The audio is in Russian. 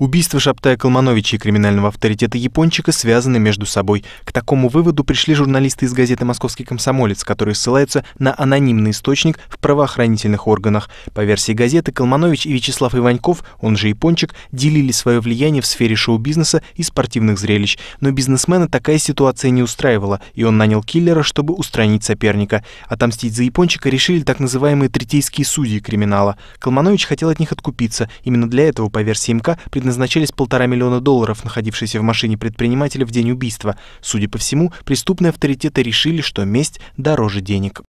Убийство Шаптая Калмановича и криминального авторитета Япончика связаны между собой. К такому выводу пришли журналисты из газеты «Московский комсомолец», которые ссылаются на анонимный источник в правоохранительных органах. По версии газеты, Калманович и Вячеслав Иваньков, он же Япончик, делили свое влияние в сфере шоу-бизнеса и спортивных зрелищ. Но бизнесмена такая ситуация не устраивала, и он нанял киллера, чтобы устранить соперника. Отомстить за Япончика решили так называемые третейские судьи криминала. Калманович хотел от них откупиться. Именно для этого, по версии МК, предназначался предназначались полтора миллиона долларов, находившиеся в машине предпринимателя в день убийства. Судя по всему, преступные авторитеты решили, что месть дороже денег.